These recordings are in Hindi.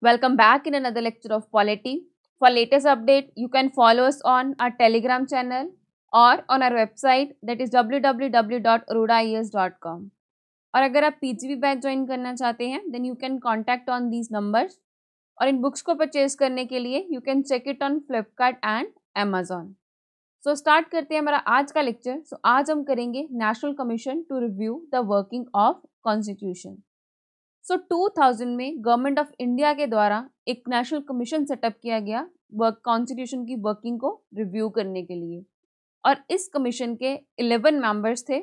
Welcome back in another lecture of Polity. For latest update, you can follow us on our Telegram channel और on our website that is W W W dot Arora I S dot com और अगर आप पी जी बैच ज्वाइन करना चाहते हैं then you can contact on these numbers और इन बुक्स को परचेज करने के लिए you can check it on Flipkart and Amazon so start करते हैं हमारा आज का लेक्चर सो so, आज हम करेंगे national commission to review the working of constitution so so, 2000 में गवर्नमेंट ऑफ इंडिया के द्वारा एक नेशनल कमीशन सेटअप किया गया वर्क कॉन्स्टिट्यूशन की वर्किंग को रिव्यू करने के लिए और इस कमीशन के 11 मेंबर्स थे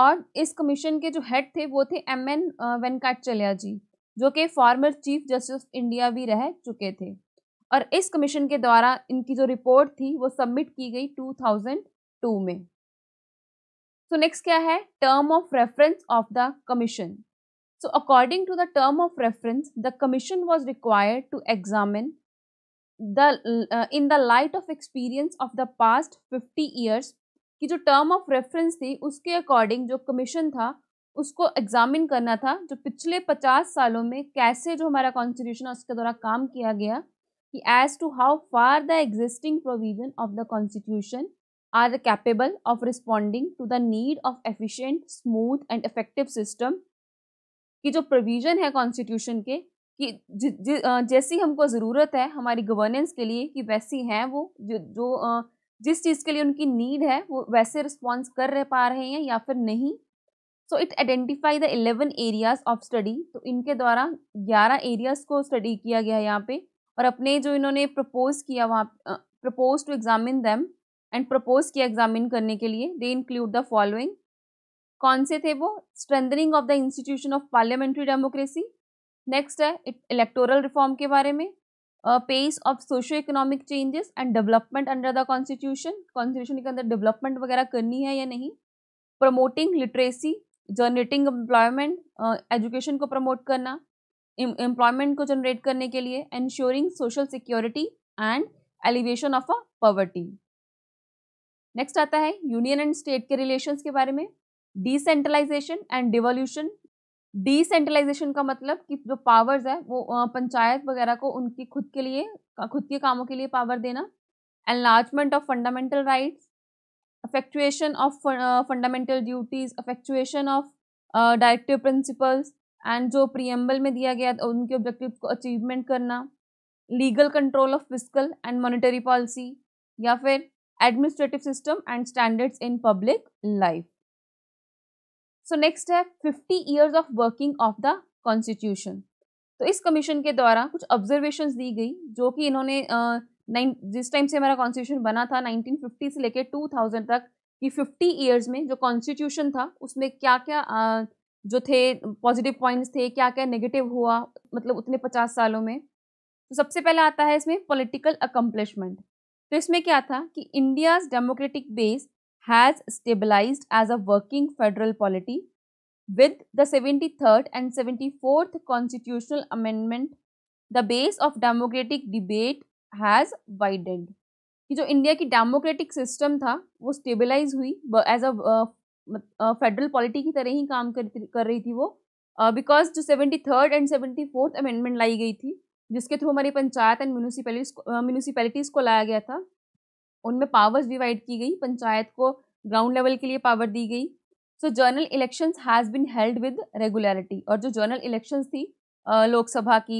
और इस कमीशन के जो हेड थे वो थे एम एन वेंकटचलिया जी जो कि former chief justice of India भी रह चुके थे और इस कमीशन के द्वारा इनकी जो रिपोर्ट थी वो सबमिट की गई 2002 में सो so नेक्स्ट क्या है term of reference of the commission So, according to the term of reference, the commission was required to examine the uh, in the light of experience of the past 50 years ki jo term of reference thi uske according jo commission tha usko examine karna tha jo pichle 50 saalon mein kaise jo hamara constitution uske dwara kaam kiya gaya ki as to how far the existing provision of the constitution are capable of responding to the need of efficient smooth and effective system कि जो प्रोविज़न है कॉन्स्टिट्यूशन के कि ज, ज, जैसी हमको ज़रूरत है हमारी गवर्नेंस के लिए कि वैसी हैं वो जो जो जिस चीज़ के लिए उनकी नीड है वो वैसे रिस्पॉन्स कर रह पा रहे हैं या फिर नहीं so it identify the eleven areas of study तो इनके द्वारा ग्यारह एरियाज को स्टडी किया गया है यहाँ पे और अपने जो इन्होंने प्रपोज किया वहाँ propose to examine them and propose किया एग्जामिन करने के लिए दे इंक्लूड द फॉलोइंग कौन से थे वो strengthening of the institution of parliamentary democracy next है इलेक्टोरल e- रिफॉर्म के बारे में pace of socio economic changes and development under the constitution constitution के अंदर डेवलपमेंट वगैरह करनी है या नहीं promoting literacy generating employment education को प्रमोट करना एम्प्लॉयमेंट को जनरेट करने के लिए ensuring social security and elevation of a poverty next आता है यूनियन एंड स्टेट के रिलेशंस के बारे में डिसेंट्रलाइजेशन एंड डिवोल्यूशन डिसेंट्रलाइजेशन का मतलब कि जो पावर्स है वो पंचायत वगैरह को उनकी खुद के लिए खुद के कामों के लिए पावर देना enlargement of fundamental rights effectuation of fundamental duties effectuation of directive principles and जो प्रियम्बल में दिया गया उनके ऑब्जेक्टिव को अचीवमेंट करना legal control of physical and monetary policy या फिर administrative system and standards in public life so next है fifty years of working of the constitution तो इस कमीशन के द्वारा कुछ ऑब्जर्वेशन दी गई जो कि इन्होंने नाइन जिस टाइम से हमारा कॉन्स्टिट्यूशन बना था 1950 से लेकर 2000 तक कि 50 ईयर्स में जो कॉन्स्टिट्यूशन था उसमें क्या क्या जो थे पॉजिटिव पॉइंट्स थे क्या क्या नेगेटिव हुआ मतलब उतने पचास सालों में तो सबसे पहला आता है इसमें पॉलिटिकल अकम्पलिशमेंट तो इसमें क्या था कि India's democratic base has stabilized as a working federal polity with the 73rd and 74th constitutional amendment the base of democratic debate has widened कि जो इंडिया की डेमोक्रेटिक सिस्टम था वो स्टेबलाइज हुई एज अ फेडरल पॉलिटी की तरह ही काम कर, कर रही थी वो बिकॉज uh, जो seventy third and seventy fourth amendment लाई गई थी जिसके थ्रू हमारी पंचायत एंड म्यूनिसिपैलिटीज म्यूनिसिपैलिटीज़ को लाया गया था उनमें पावर्स डिवाइड की गई पंचायत को ग्राउंड लेवल के लिए पावर दी गई so general election has been held with regularity और जो जर्नल इलेक्शन थी लोकसभा की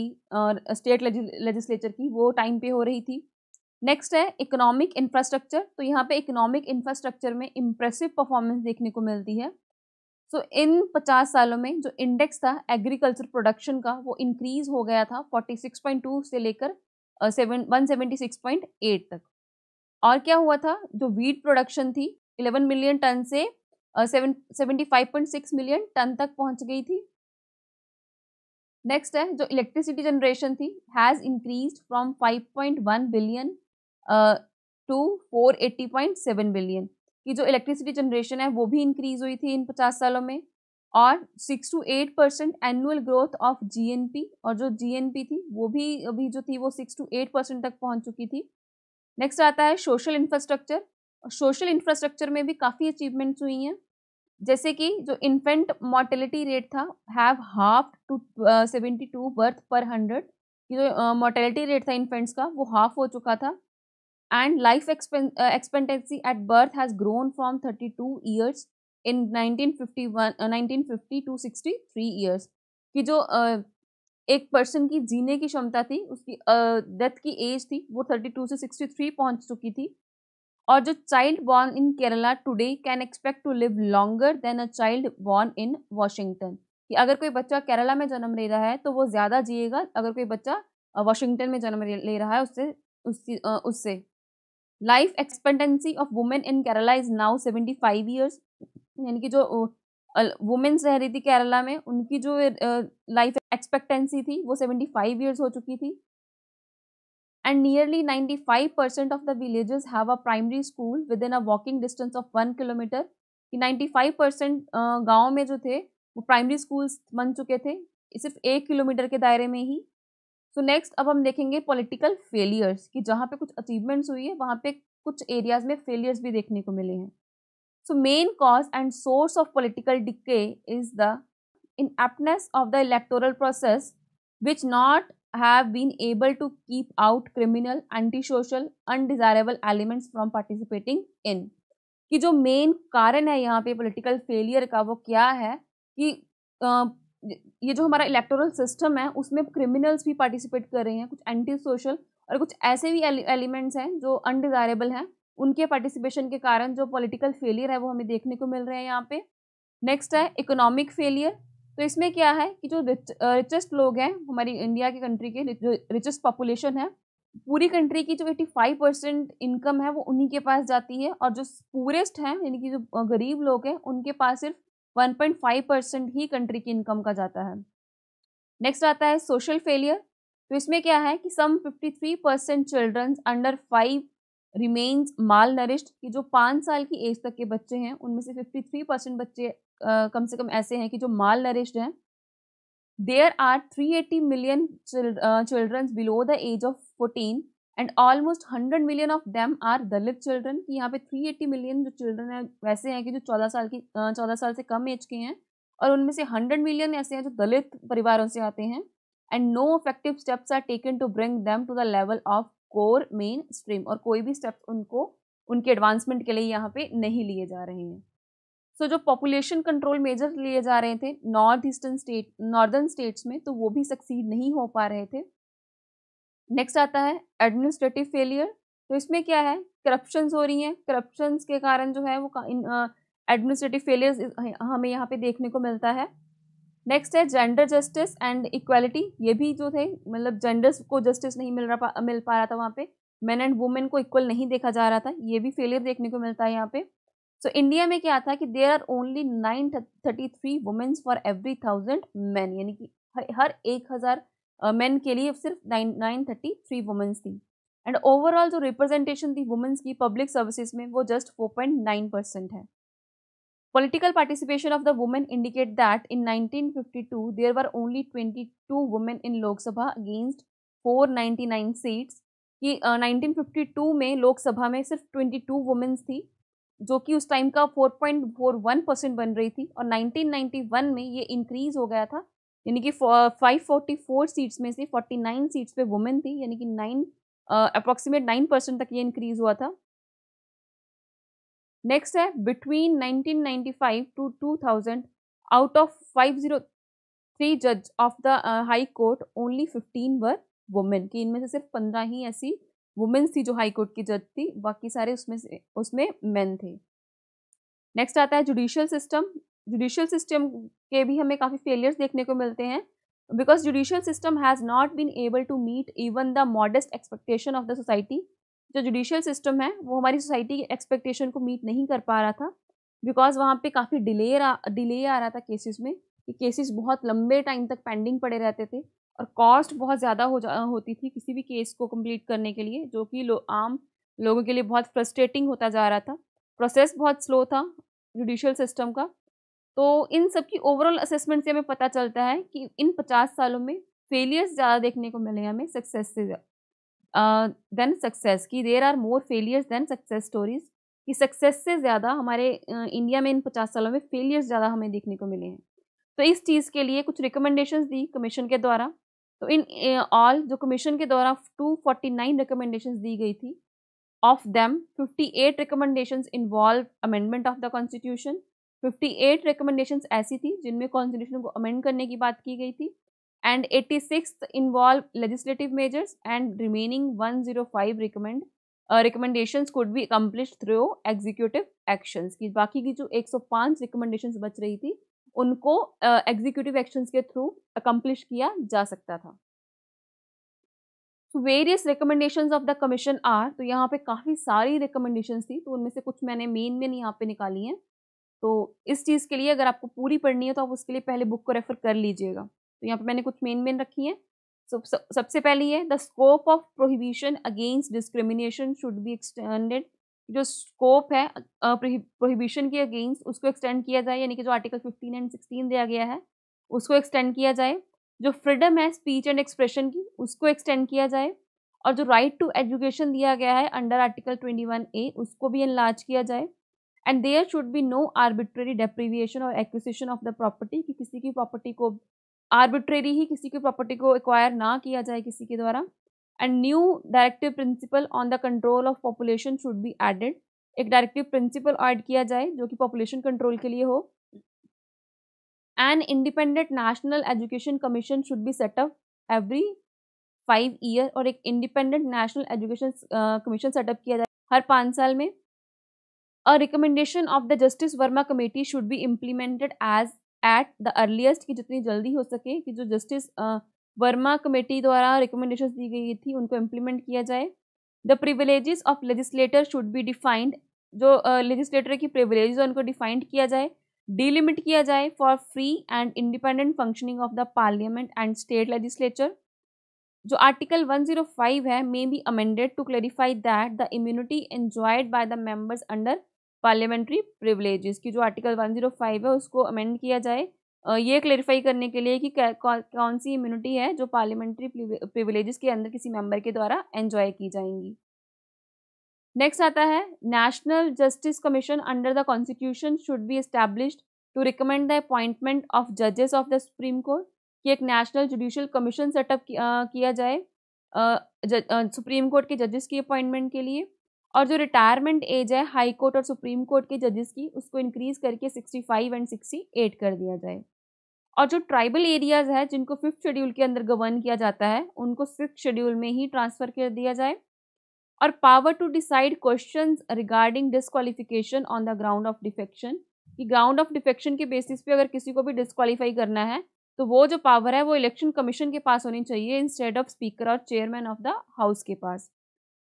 स्टेट लेजिस्लेचर की वो टाइम पे हो रही थी नेक्स्ट है इकोनॉमिक इंफ्रास्ट्रक्चर तो यहाँ पे इकोनॉमिक इंफ्रास्ट्रक्चर में इम्प्रेसिव परफॉर्मेंस देखने को मिलती है सो so, इन पचास सालों में जो इंडेक्स था एग्रीकल्चर प्रोडक्शन का वो इंक्रीज हो गया था 46.2 से लेकर सेवन वन तक और क्या हुआ था जो वीट प्रोडक्शन थी 11 मिलियन टन से seventy five point six million ton तक पहुंच गई थी नेक्स्ट है जो इलेक्ट्रिसिटी जनरेशन थी has increase from 5.1 billion to 480.7 billion की जो इलेक्ट्रिसिटी जनरेशन है वो भी इंक्रीज हुई थी इन 50 सालों में और 6 to 8 percent annual growth of GNP और जो जीएनपी थी वो भी अभी जो थी वो 6 टू 8 परसेंट तक पहुंच चुकी थी नेक्स्ट आता है सोशल इंफ्रास्ट्रक्चर सोशल इंफ्रास्ट्रक्चर में भी काफ़ी अचीवमेंट्स हुई हैं जैसे कि जो इन्फेंट मॉर्टेलिटी रेट था have half to seventy two birth per hundred जो मॉर्टेलिटी uh, रेट था इन्फेंट्स का वो हाफ हो चुका था and life expectancy at birth has grown from thirty two years in nineteen fifty one nineteen fifty two sixty three years कि जो uh, एक पर्सन की जीने की क्षमता थी उसकी डेथ की एज थी वो 32 से 63 पहुंच चुकी थी और जो child born in Kerala today can expect to live longer than a child born in Washington कि अगर कोई बच्चा केरला में जन्म ले रहा है तो वो ज़्यादा जिएगा अगर कोई बच्चा वॉशिंगटन में जन्म ले रहा है उससे उसकी उससे life expectancy of women in Kerala is now seventy five years यानी कि जो वुमेन्स रह रही थी केरला में उनकी जो लाइफ एक्सपेक्टेंसी थी वो सेवेंटी फाइव ईयर्स हो चुकी थी and nearly ninety five percent of the village have a primary school within a walking distance of one kilometre कि नाइन्टी फाइव परसेंट गाँव में जो थे वो प्राइमरी स्कूल्स बन चुके थे सिर्फ एक किलोमीटर के दायरे में ही सो so नेक्स्ट अब हम देखेंगे पॉलिटिकल फेलियर्स कि जहाँ पे कुछ अचीवमेंट्स हुई है वहाँ पे कुछ एरियाज़ में फेलियर्स भी देखने को मिले हैं so main cause and source of political decay is the ineptness of the electoral process which not have been able to keep out criminal anti social undesirable elements from participating in कि जो मेन कारण है यहाँ पे पोलिटिकल फेलियर का वो क्या है कि ये जो हमारा इलेक्टोरल सिस्टम है उसमें क्रिमिनल्स भी पार्टिसिपेट कर रहे हैं कुछ एंटी सोशल और कुछ ऐसे भी एलिमेंट्स हैं जो अनडिजायरेबल हैं उनके पार्टिसिपेशन के कारण जो पॉलिटिकल फेलियर है वो हमें देखने को मिल रहे हैं यहाँ पे नेक्स्ट है इकोनॉमिक फेलियर तो इसमें क्या है कि जो रिच, रिचेस्ट लोग हैं हमारी इंडिया की कंट्री के जो रिचेस्ट पॉपुलेशन है पूरी कंट्री की जो 85 परसेंट इनकम है वो उन्हीं के पास जाती है और जो पूरेस्ट हैं यानी कि जो गरीब लोग हैं उनके पास सिर्फ 1.5 परसेंट ही कंट्री की इनकम का जाता है नेक्स्ट आता है सोशल फेलियर तो इसमें क्या है कि some 53 percent childrens under five remains malnourished कि जो पाँच साल की एज तक के बच्चे हैं उनमें से फिफ्टी थ्री परसेंट बच्चे आ, कम से कम ऐसे हैं कि जो माल नरिश्ड हैं there are three eighty million childrens below the age of fourteen and almost hundred million of them are Dalit children कि यहाँ पे थ्री एट्टी मिलियन जो चिल्ड्रन हैं वैसे हैं कि जो चौदह साल की चौदह साल से कम एज के हैं और उनमें से हंड्रेड मिलियन ऐसे हैं जो दलित परिवारों से आते हैं and no effective steps are taken to bring them to the level of core mainstream और कोई भी स्टेप उनको उनके एडवांसमेंट के लिए यहाँ पे नहीं लिए जा रहे हैं सो so, जो पॉपुलेशन कंट्रोल मेजर लिए जा रहे थे north eastern state northern states में तो वो भी सक्सीड नहीं हो पा रहे थे नेक्स्ट आता है एडमिनिस्ट्रेटिव फेलियर तो इसमें क्या है करप्शन हो रही हैं करप्शन के कारण जो है वो एडमिनिस्ट्रेटिव फेलियर्स हमें यहाँ पे देखने को मिलता है नेक्स्ट है जेंडर जस्टिस एंड इक्वालिटी ये भी जो थे मतलब जेंडर्स को जस्टिस नहीं मिल रहा मिल पा रहा था वहाँ पे मैन एंड वुमेन को इक्वल नहीं देखा जा रहा था ये भी फेलियर देखने को मिलता है यहाँ पे सो so, इंडिया में क्या था कि there are only nine thirty three womens for every thousand man यानी कि हर एक हज़ार मैन के लिए सिर्फ nine nine thirty three womens थी एंड ओवरऑल जो रिप्रेजेंटेशन थी वुमेन्स की पब्लिक सर्विसेज में वो just four point nine percent है Political participation of the women indicate that in 1952 there were only 22 women in Lok Sabha against 499 seats कि uh, 1952 में लोकसभा में सिर्फ 22 वुमेन्स थी जो कि उस टाइम का 4.41 परसेंट बन रही थी और 1991 में ये इंक्रीज हो गया था यानी कि 544 सीट्स uh, में से 49 सीट्स पे वुमेन थी यानी कि नाइन अप्रॉक्सीमेट नाइन परसेंट तक ये इंक्रीज हुआ था नेक्स्ट है बिटवीन 1995 टू 2000 आउट ऑफ 503 जज of the high court only 15 were women की इनमें से सिर्फ 15 ही ऐसी वुमेन्स थी जो हाई कोर्ट की जज थी बाकी सारे उसमें से उसमें मेन थे नेक्स्ट आता है जुडिशियल सिस्टम जुडिशियल सिस्टम के भी हमें काफ़ी फेलियर्स देखने को मिलते हैं because judicial system has not been able to meet even the modest expectation of the society जो जुडिशियल सिस्टम है वो हमारी सोसाइटी की एक्सपेक्टेशन को मीट नहीं कर पा रहा था बिकॉज वहाँ पे काफ़ी डिले डिले आ रहा था केसेस में कि केसेस बहुत लंबे टाइम तक पेंडिंग पड़े रहते थे और कॉस्ट बहुत ज़्यादा हो जा होती थी किसी भी केस को कंप्लीट करने के लिए जो कि लो, आम लोगों के लिए बहुत फ्रस्ट्रेटिंग होता जा रहा था प्रोसेस बहुत स्लो था जुडिशियल सिस्टम का तो इन सब की ओवरऑल असेसमेंट से हमें पता चलता है कि इन पचास सालों में फेलियर्स ज़्यादा देखने को मिले हमें सक्सेस से ज़्यादा देन uh, सक्सेस कि there are more failures than success stories कि सक्सेस से ज़्यादा हमारे इंडिया uh, में इन पचास सालों में फेलियर्स ज़्यादा हमें देखने को मिले हैं तो इस चीज़ के लिए कुछ रिकमेंडेशन दी कमीशन के द्वारा तो इन ऑल जो कमीशन के द्वारा टू नाइन रिकमेंडेशन दी गई थी of them eight recommendation involve amendment of the constitution fifty eight recommendation ऐसी थी जिनमें कॉन्स्टिट्यूशन को अमेंड करने की बात की गई थी and eighty six involve legislative measures and remaining 105 zero five recommend recommendations could be accomplish through executive action की बाकी की जो 105 रिकमेंडेशन बच रही थी उनको एग्जीक्यूटिव uh, एक्शन के थ्रू अकम्पलिश किया जा सकता था various recommendation of the commission are तो यहाँ पे काफ़ी सारी रिकमेंडेशन थी तो उनमें से कुछ मैंने मेन मेन यहाँ पे निकाली हैं तो इस चीज़ के लिए अगर आपको पूरी पढ़नी है तो आप उसके लिए पहले बुक को रेफ़र कर लीजिएगा तो यहाँ पे मैंने कुछ मेन मेन रखी हैं सो so, सबसे पहली है the scope of prohibition against discrimination should be extended जो स्कोप है प्रोहिबिशन के अगेंस्ट उसको एक्सटेंड किया जाए यानी कि जो आर्टिकल फिफ्टीन एंड सिक्सटीन दिया गया है उसको एक्सटेंड किया जाए जो फ्रीडम है स्पीच एंड एक्सप्रेशन की उसको एक्सटेंड किया जाए और जो राइट टू एजुकेशन दिया गया है under article twenty one A उसको भी इनलार्ज किया जाए and there should be no arbitrary deprivation और एक्विशन ऑफ द प्रॉपर्टी कि किसी की प्रॉपर्टी को आर्बिट्रेरी ही किसी की प्रॉपर्टी को एक्वायर ना किया जाए किसी के द्वारा and new directive principle on the control of population should be added एक डायरेक्टिव प्रिंसिपल ऐड किया जाए जो कि पॉपुलेशन कंट्रोल के लिए हो an independent national education commission should be setup every five year और एक independent national education commission setup किया जाए हर पाँच साल में a recommendation of the justice Verma committee should be implemented as at the earliest कि जितनी जल्दी हो सके कि जो जस्टिस वर्मा कमेटी द्वारा रिकमेंडेशन दी गई थी उनको इम्प्लीमेंट किया जाए the privileges of legislator should be defined जो लेजिस्लेटर uh, की प्रिविलेज है उनको डिफाइंड किया जाए डिलिमिट किया जाए for free and independent functioning of the parliament and state legislature जो आर्टिकल 105 है may be amended to clarify that the immunity enjoyed by the members under parliamentary privileges की जो आर्टिकल 105 है उसको अमेंड किया जाए ये क्लेरिफाई करने के लिए कि कौन सी इम्यूनिटी है जो पार्लियामेंट्री प्रिवलेजेस के अंदर किसी मेंबर के द्वारा एंजॉय की जाएंगी नेक्स्ट आता है national justice commission under the constitution should be established to recommend the appointment of जजेस ऑफ द सुप्रीम कोर्ट कि एक नेशनल जुडिशल कमीशन सेटअप किया जाए सुप्रीम कोर्ट के जजेस की अपॉइंटमेंट के लिए और जो रिटायरमेंट एज है हाई कोर्ट और सुप्रीम कोर्ट के जजेस की उसको इंक्रीज करके 65 एंड 68 कर दिया जाए और जो ट्राइबल एरियाज है जिनको फिफ्थ शेड्यूल के अंदर गवर्न किया जाता है उनको फिफ्थ शेड्यूल में ही ट्रांसफर कर दिया जाए और power to decide question regarding disqualification on the ground of defection कि ग्राउंड ऑफ डिफेक्शन के बेसिस पे अगर किसी को भी डिसक्वालीफाई करना है तो वो जो पावर है वो इलेक्शन कमीशन के पास होनी चाहिए इंस्टेड ऑफ स्पीकर और चेयरमैन ऑफ द हाउस के पास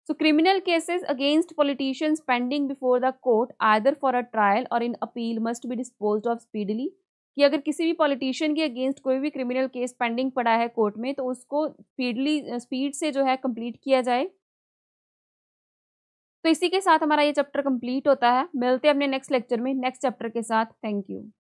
So criminal cases against politicians pending before the court either for a trial or in appeal must be disposed of speedily कि अगर किसी भी पॉलिटिशियन के अगेंस्ट कोई भी क्रिमिनल केस पेंडिंग पड़ा है कोर्ट में तो उसको स्पीडली स्पीड से जो है कंप्लीट किया जाए तो इसी के साथ हमारा ये चैप्टर कंप्लीट होता है मिलते हैं अपने नेक्स्ट लेक्चर में नेक्स्ट चैप्टर के साथ थैंक यू